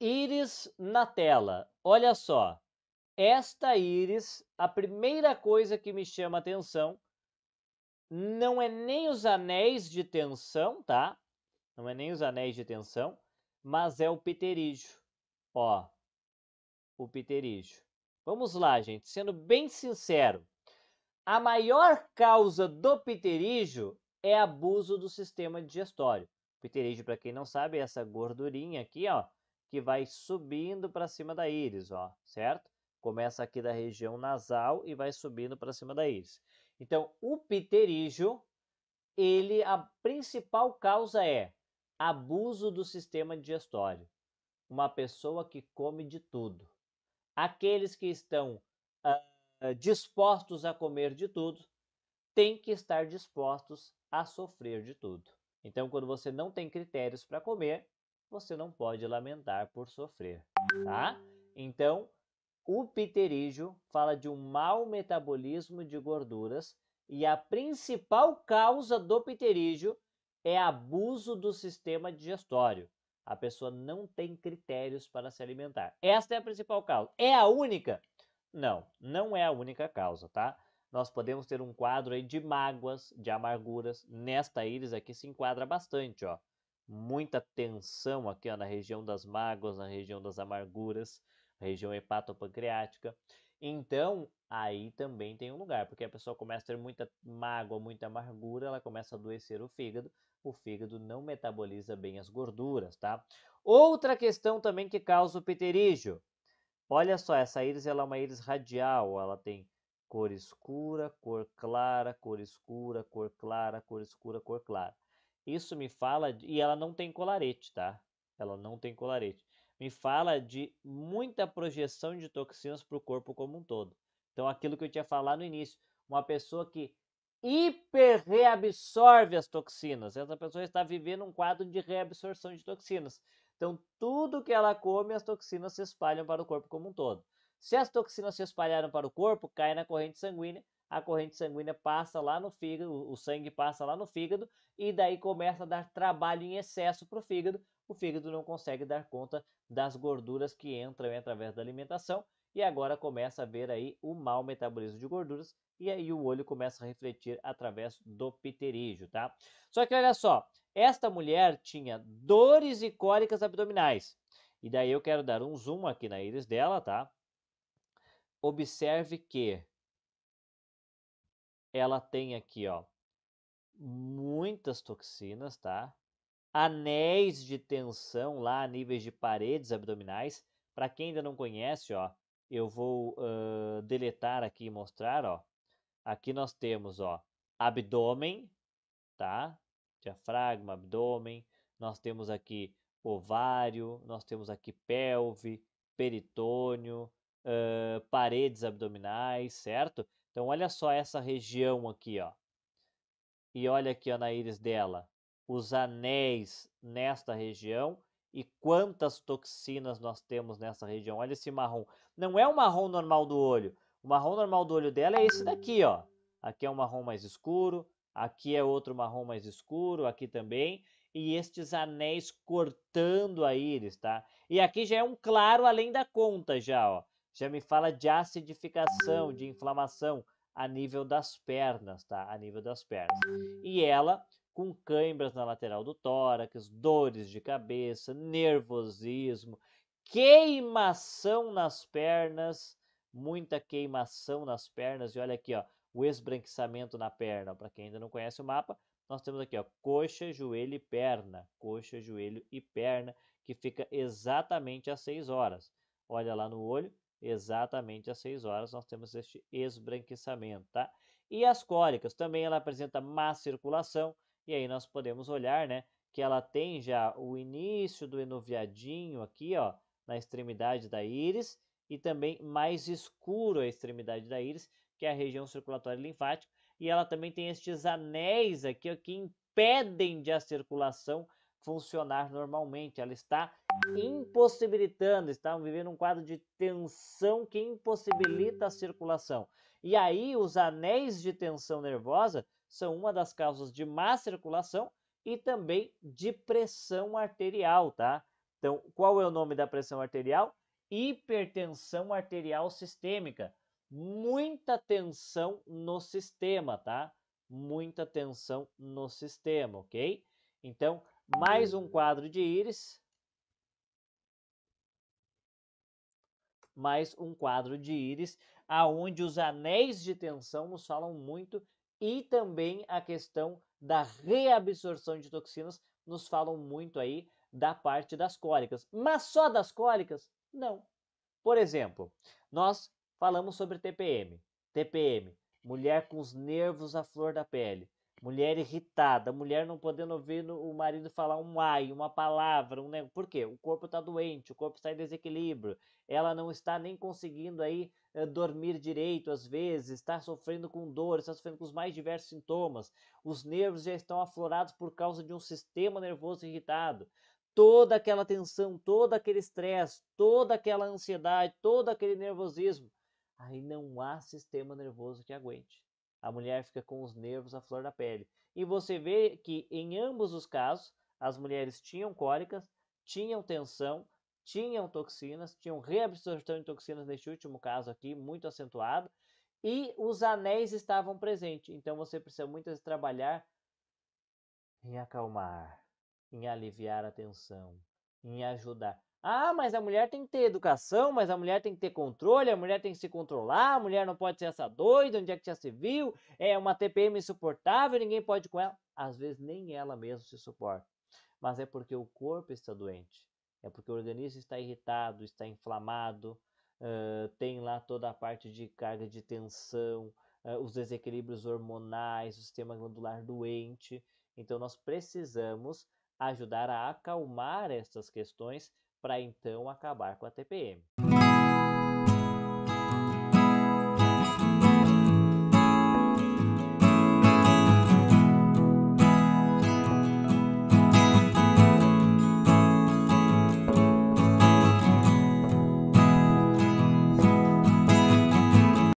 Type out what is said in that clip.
íris na tela. Olha só, esta íris, a primeira coisa que me chama atenção não é nem os anéis de tensão, tá? Não é nem os anéis de tensão, mas é o pterígio. Ó, o pterígio. Vamos lá, gente, sendo bem sincero, a maior causa do pterígio é abuso do sistema digestório. Pterígio, para quem não sabe, é essa gordurinha aqui, ó, que vai subindo para cima da íris, ó, certo? Começa aqui da região nasal e vai subindo para cima da íris. Então, o pterígio, ele a principal causa é abuso do sistema digestório. Uma pessoa que come de tudo. Aqueles que estão uh, dispostos a comer de tudo têm que estar dispostos a sofrer de tudo. Então, quando você não tem critérios para comer, você não pode lamentar por sofrer, tá? Então, o pterígio fala de um mau metabolismo de gorduras e a principal causa do pterígio é abuso do sistema digestório. A pessoa não tem critérios para se alimentar. Esta é a principal causa. É a única? Não, não é a única causa, tá? Nós podemos ter um quadro aí de mágoas, de amarguras. Nesta íris aqui se enquadra bastante, ó muita tensão aqui ó, na região das mágoas, na região das amarguras, na região hepatopancreática. Então, aí também tem um lugar, porque a pessoa começa a ter muita mágoa, muita amargura, ela começa a adoecer o fígado, o fígado não metaboliza bem as gorduras, tá? Outra questão também que causa o pterígio. Olha só, essa íris ela é uma íris radial, ela tem cor escura, cor clara, cor escura, cor clara, cor escura, cor clara. Isso me fala. De... E ela não tem colarete, tá? Ela não tem colarete. Me fala de muita projeção de toxinas para o corpo como um todo. Então, aquilo que eu tinha falado no início, uma pessoa que hiper reabsorve as toxinas, essa pessoa está vivendo um quadro de reabsorção de toxinas. Então, tudo que ela come, as toxinas se espalham para o corpo como um todo. Se as toxinas se espalharam para o corpo, cai na corrente sanguínea, a corrente sanguínea passa lá no fígado, o sangue passa lá no fígado e daí começa a dar trabalho em excesso para o fígado. O fígado não consegue dar conta das gorduras que entram através da alimentação e agora começa a ver aí o mau metabolismo de gorduras e aí o olho começa a refletir através do pterígio, tá? Só que olha só, esta mulher tinha dores e cólicas abdominais. E daí eu quero dar um zoom aqui na íris dela, tá? Observe que ela tem aqui, ó, muitas toxinas, tá? Anéis de tensão lá a níveis de paredes abdominais. Para quem ainda não conhece, ó, eu vou uh, deletar aqui e mostrar, ó. Aqui nós temos, ó, abdômen, tá? Diafragma, abdômen. Nós temos aqui ovário, nós temos aqui pelve, peritônio, uh, paredes abdominais, certo? Então, olha só essa região aqui, ó. E olha aqui, ó, na íris dela, os anéis nesta região e quantas toxinas nós temos nessa região. Olha esse marrom. Não é o marrom normal do olho. O marrom normal do olho dela é esse daqui, ó. Aqui é um marrom mais escuro, aqui é outro marrom mais escuro, aqui também. E estes anéis cortando a íris, tá? E aqui já é um claro além da conta já, ó já me fala de acidificação, de hum. inflamação a nível das pernas, tá? A nível das pernas. E hum. ela com câimbras na lateral do tórax, dores de cabeça, nervosismo, queimação nas pernas, muita queimação nas pernas. E olha aqui, ó, o esbranquiçamento na perna. Para quem ainda não conhece o mapa, nós temos aqui, ó, coxa, joelho e perna. Coxa, joelho e perna, que fica exatamente às 6 horas. Olha lá no olho, exatamente às 6 horas nós temos este esbranquiçamento, tá? E as cólicas, também ela apresenta má circulação, e aí nós podemos olhar, né, que ela tem já o início do enoviadinho aqui, ó, na extremidade da íris, e também mais escuro a extremidade da íris, que é a região circulatória linfática, e ela também tem estes anéis aqui ó, que impedem de a circulação funcionar normalmente. Ela está impossibilitando, está vivendo um quadro de tensão que impossibilita a circulação. E aí, os anéis de tensão nervosa são uma das causas de má circulação e também de pressão arterial, tá? Então, qual é o nome da pressão arterial? Hipertensão arterial sistêmica. Muita tensão no sistema, tá? Muita tensão no sistema, ok? Então, mais hum. um quadro de íris, mais um quadro de íris, aonde os anéis de tensão nos falam muito e também a questão da reabsorção de toxinas nos falam muito aí da parte das cólicas. Mas só das cólicas? Não. Por exemplo, nós falamos sobre TPM. TPM, mulher com os nervos à flor da pele. Mulher irritada, mulher não podendo ouvir o marido falar um ai, uma palavra, um negócio. Por quê? O corpo está doente, o corpo está em desequilíbrio, ela não está nem conseguindo aí eh, dormir direito às vezes, está sofrendo com dor, está sofrendo com os mais diversos sintomas. Os nervos já estão aflorados por causa de um sistema nervoso irritado. Toda aquela tensão, todo aquele estresse, toda aquela ansiedade, todo aquele nervosismo, aí não há sistema nervoso que aguente a mulher fica com os nervos à flor da pele. E você vê que em ambos os casos, as mulheres tinham cólicas, tinham tensão, tinham toxinas, tinham reabsorção de toxinas neste último caso aqui, muito acentuado, e os anéis estavam presentes. Então você precisa muitas vezes trabalhar em acalmar, em aliviar a tensão, em ajudar. Ah, mas a mulher tem que ter educação, mas a mulher tem que ter controle, a mulher tem que se controlar, a mulher não pode ser essa doida, onde é que já se viu? É uma TPM insuportável, ninguém pode com ela. Às vezes nem ela mesma se suporta. Mas é porque o corpo está doente, é porque o organismo está irritado, está inflamado, uh, tem lá toda a parte de carga de tensão, uh, os desequilíbrios hormonais, o sistema glandular doente. Então nós precisamos ajudar a acalmar essas questões para então acabar com a TPM.